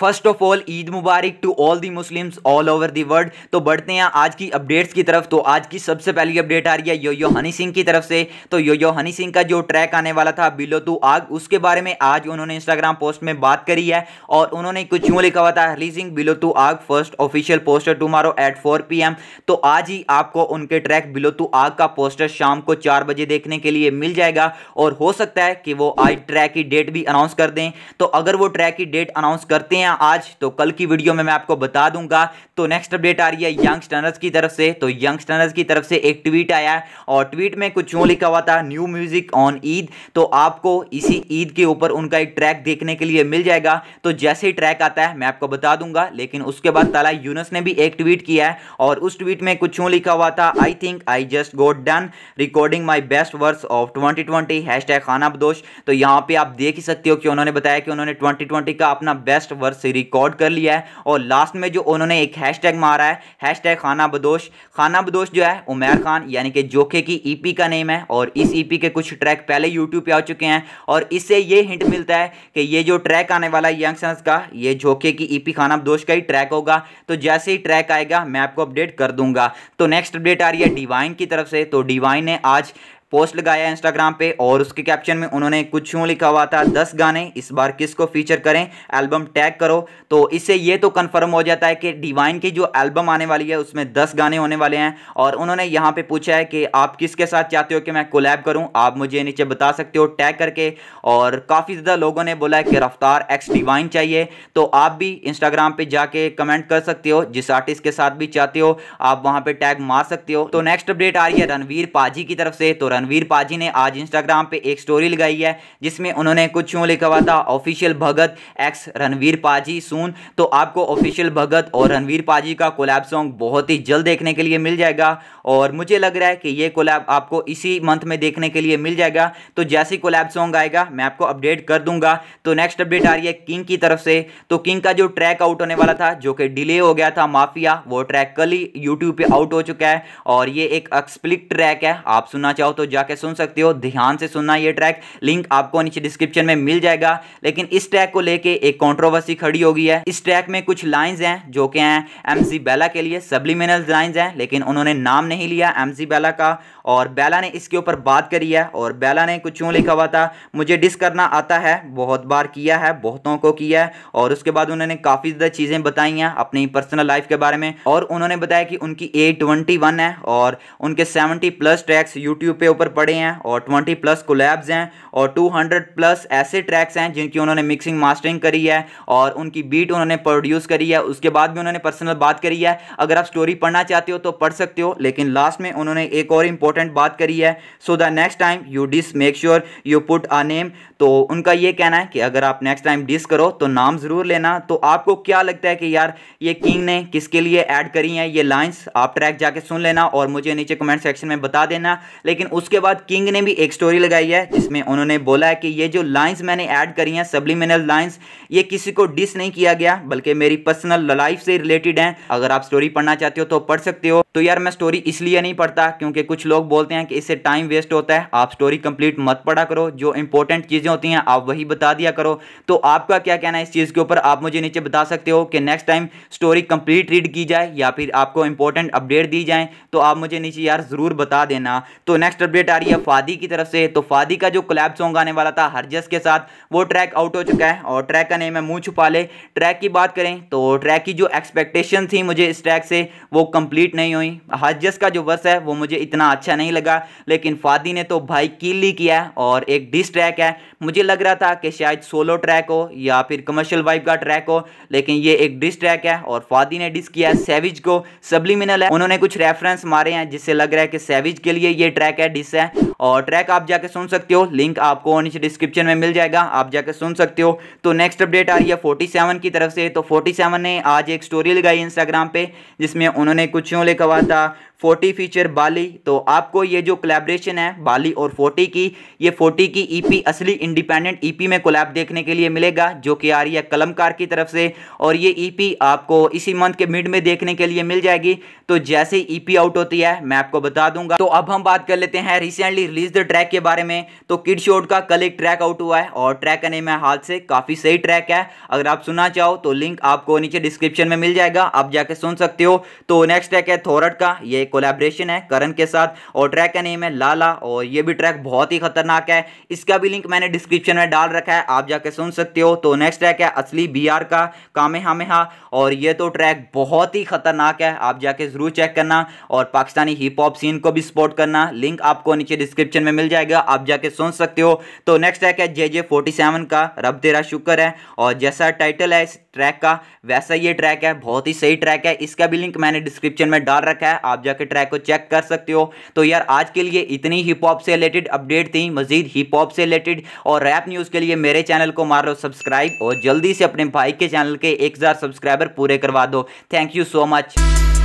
first of all Eid मुबारक to all the Muslims all over the world तो बढ़ते हैं आज की अपडेट्स की तरफ तो आज की सबसे पहली अपडेट आ रही है योयो हनी सिंह की तरफ से तो यो हनी सिंह का जो ट्रैक आने वाला था बिलो तू आग उसके बारे में आज उन्होंने इंस्टाग्राम पोस्ट में बात करी है और उन्होंने कुछ यूँ लिखा हुआ था releasing Billo Tu Agg first official poster tomorrow at four P M तो आज ही आपको उनके ट्रैक बिलो तू आग का पोस्टर शाम को चार बजे देखने के लिए मिल जाएगा और हो सकता है कि वो आज ट्रैक की डेट भी अनाउंस कर दें तो अगर वो ट्रैक की डेट अनाउंस करते हैं हैं आज तो कल की वीडियो में मैं आपको बता दूंगा तो नेक्स्ट अपडेट आ रही है यंग स्टनर्स की तरफ से तो यंग स्टनर्स की तरफ से एक ट्वीट आया है और ट्वीट में कुछ यूँ लिखा हुआ था न्यू म्यूजिक ऑन ईद तो आपको इसी ईद के ऊपर उनका एक ट्रैक देखने के लिए मिल जाएगा तो जैसे ही ट्रैक आता है मैं आपको बता दूंगा लेकिन उसके बाद ताला यूनस ने भी एक ट्वीट किया है और उस ट्वीट में कुछ यूँ लिखा हुआ था I think I just got done recording my best verse of twenty twenty hashtag Khanabadosh तो यहाँ पर आप देख ही सकते हो कि उन्होंने बताया कि उन्होंने ट्वेंटी ट्वेंटी का अपना बेस्ट वर्स से रिकॉर्ड कर लिया है और लास्ट में जो उन्होंने एक हैशटैग मारा है हैशटैग खाना बदोश खाना बदोश जो है उमैर खान यानी कि जोखे की ईपी e का नेम है और इस ईपी e के कुछ ट्रैक पहले यूट्यूब पे आ चुके हैं और इससे ये हिंट मिलता है कि ये जो ट्रैक आने वाला है यंगस्टर्स का ये जोखे की ईपी e खाना बदोश का ही ट्रैक होगा तो जैसे ही ट्रैक आएगा मैं आपको अपडेट कर दूंगा तो नेक्स्ट अपडेट आ रही है डिवाइन की तरफ से तो डिवाइन ने आज पोस्ट लगाया इंस्टाग्राम पे और उसके कैप्शन में उन्होंने कुछ यूँ लिखा हुआ था दस गाने इस बार किस को फीचर करें एल्बम टैग करो तो इससे ये तो कन्फर्म हो जाता है कि डिवाइन की जो एल्बम आने वाली है उसमें दस गाने होने वाले हैं और उन्होंने यहाँ पे पूछा है कि आप किसके साथ चाहते हो कि मैं कोलैब करूँ आप मुझे नीचे बता सकते हो टैग करके और काफ़ी ज़्यादा लोगों ने बोला है कि रफ्तार एक्स डिवाइन चाहिए तो आप भी इंस्टाग्राम पर जाके कमेंट कर सकते हो जिस आर्टिस्ट के साथ भी चाहते हो आप वहाँ पर टैग मार सकते हो तो नेक्स्ट अपडेट आ रही है रणवीर पाजी की तरफ से तो रणवीर पाजी ने आज इंस्टाग्राम पे एक स्टोरी लगाई है जिसमें उन्होंने कुछ यूँ लिखा हुआ था ऑफिशियल भगत एक्स रणवीर पाजी सून तो आपको ऑफिशियल भगत और रणवीर पाजी का कोलैब सॉन्ग बहुत ही जल्द देखने के लिए मिल जाएगा और मुझे लग रहा है कि ये कोलैब आपको इसी मंथ में देखने के लिए मिल जाएगा तो जैसे ही कोलैब सॉन्ग आएगा मैं आपको अपडेट कर दूंगा तो नेक्स्ट अपडेट आ रही है किंग की तरफ से तो किंग का जो ट्रैक आउट होने वाला था जो कि डिले हो गया था माफिया वो ट्रैक कल ही यूट्यूब पर आउट हो चुका है और ये एक एक्सप्लिक ट्रैक है आप सुनना चाहो तो जाके सुन सकते हो ध्यान से सुनना ये ट्रैक लिंक आपको नीचे डिस्क्रिप्शन में मिल जाएगा लेकिन इस ट्रैक को लेके एक कंट्रोवर्सी खड़ी हो गई है इस ट्रैक में कुछ लाइंस हैं जो कि हैं एम बेला के लिए सब्लिमिनल लाइंस हैं लेकिन उन्होंने नाम नहीं लिया एम बेला का और बेला ने इसके ऊपर बात करी है और बेला ने कुछ यूँ लिखा हुआ था मुझे डिस करना आता है बहुत बार किया है बहुतों को किया है और उसके बाद उन्होंने काफ़ी ज़्यादा चीज़ें बताई हैं अपनी पर्सनल लाइफ के बारे में और उन्होंने बताया कि उनकी ए ट्वेंटी वन है और उनके सेवेंटी प्लस ट्रैक्स यूट्यूब पे ऊपर पड़े हैं और ट्वेंटी प्लस कोलैब्स हैं और टू प्लस ऐसे ट्रैक्स हैं जिनकी उन्होंने मिक्सिंग मास्टरिंग करी है और उनकी बीट उन्होंने प्रोड्यूस करी है उसके बाद भी उन्होंने पर्सनल बात करी है अगर आप स्टोरी पढ़ना चाहते हो तो पढ़ सकते हो लेकिन लास्ट में उन्होंने एक और इंपॉर्टेंट बात करी है so the next time you this make sure you put a name तो उनका ये कहना है कि अगर आप नेक्स्ट टाइम डिस करो तो नाम ज़रूर लेना तो आपको क्या लगता है कि यार ये किंग ने किसके लिए ऐड करी हैं ये लाइन्स आप ट्रैक जाके सुन लेना और मुझे नीचे कमेंट सेक्शन में बता देना लेकिन उस उसके बाद किंग ने भी एक स्टोरी लगाई है जिसमें उन्होंने बोला है कि ये जो लाइंस मैंने ऐड करी हैं सब्लिमिनल लाइंस ये किसी को डिस नहीं किया गया बल्कि मेरी पर्सनल लाइफ से रिलेटेड हैं अगर आप स्टोरी पढ़ना चाहते हो तो पढ़ सकते हो तो यार मैं स्टोरी इसलिए नहीं पढ़ता क्योंकि कुछ लोग बोलते हैं कि इससे टाइम वेस्ट होता है आप स्टोरी कंप्लीट मत पढ़ा करो जो इंपॉर्टेंट चीज़ें होती हैं आप वही बता दिया करो तो आपका क्या कहना है इस चीज़ के ऊपर आप मुझे नीचे बता सकते हो कि next time story complete read की जाए या फिर आपको इंपॉर्टेंट अपडेट दी जाए तो आप मुझे नीचे यार ज़रूर बता देना तो नेक्स्ट अपडेट अपडेट आ रही है फादी की तरफ से तो फादी का जो क्लैब सॉन्ग आने वाला था हरजस के साथ वो ट्रैक आउट हो चुका है और ट्रैक का नेम है मुँह छुपा ले ट्रैक की बात करें तो ट्रैक की जो एक्सपेक्टेशन थी मुझे इस ट्रैक से वो कंप्लीट नहीं हुई हरजस का जो वर्स है वो मुझे इतना अच्छा नहीं लगा लेकिन फादी ने तो भाई ही किया और एक डिस ट्रैक है मुझे लग रहा था कि शायद सोलो ट्रैक हो या फिर कमर्शियल वाइब का ट्रैक हो लेकिन ये एक डिस ट्रैक है और फादी ने डिस किया है सेविज को सबलिमिनल है उन्होंने कुछ रेफरेंस मारे हैं जिससे लग रहा है कि सेविज के लिए ये ट्रैक है डिस है और ट्रैक आप जाके सुन सकते हो लिंक आपको नीचे डिस्क्रिप्शन में मिल जाएगा आप जाके सुन सकते हो तो नेक्स्ट अपडेट आ रही है फोर्टी सेवन की तरफ से तो फोर्टी सेवन ने आज एक स्टोरी लगाई इंस्टाग्राम पे जिसमें उन्होंने कुछ यूँ लिखा था फोर्टी फीचर बाली तो आपको ये जो कोलेब्रेशन है बाली और फोर्टी की ये फोर्टी की ईपी e असली इंडिपेंडेंट ईपी e में कोलैब देखने के लिए मिलेगा जो कि आ रही है कलमकार की तरफ से और ये ईपी e आपको इसी मंथ के मिड में देखने के लिए मिल जाएगी तो जैसे ईपी आउट होती है मैं आपको बता दूंगा तो अब हम बात कर लेते हैं रिसेंटली रिलीज द ट्रैक के बारे में तो किड शोट का कल एक ट्रैक आउट हुआ है और ट्रैक का नेम है हाथ से काफ़ी सही ट्रैक है अगर आप सुनना चाहो तो लिंक आपको नीचे डिस्क्रिप्शन में मिल जाएगा आप जाके सुन सकते हो तो नेक्स्ट ट्रैक है थोरट का ये कोलेब्रेशन है करण के साथ और ट्रैक का नेम है लाला और ये भी ट्रैक बहुत ही खतरनाक है इसका भी लिंक मैंने डिस्क्रिप्शन में डाल रखा है आप जाके सुन सकते हो तो नेक्स्ट ट्रैक है असली बिहार का कामे हामे हा और ये तो ट्रैक बहुत ही खतरनाक है आप जाके ज़रूर चेक करना और पाकिस्तानी हिप हॉप सीन को भी सपोर्ट करना लिंक आपको नीचे डिस्क्रिप्शन में मिल जाएगा आप जाके सुन सकते हो तो नेक्स्ट ट्रैक है जे जे फोर्टी सेवन का रब तेरा शुक्र है और जैसा टाइटल है इस ट्रैक का वैसा ये ट्रैक है बहुत ही सही ट्रैक है इसका भी लिंक मैंने डिस्क्रिप्शन में डाल रखा है आप जाके जाकर ट्रैक को चेक कर सकते हो तो यार आज के लिए इतनी हिप हॉप से रिलेटेड अपडेट थी मजीद हिप हॉप से रिलेटेड और रैप न्यूज़ के लिए मेरे चैनल को मार लो सब्सक्राइब और जल्दी से अपने भाई के चैनल के एक सब्सक्राइबर पूरे करवा दो थैंक यू सो मच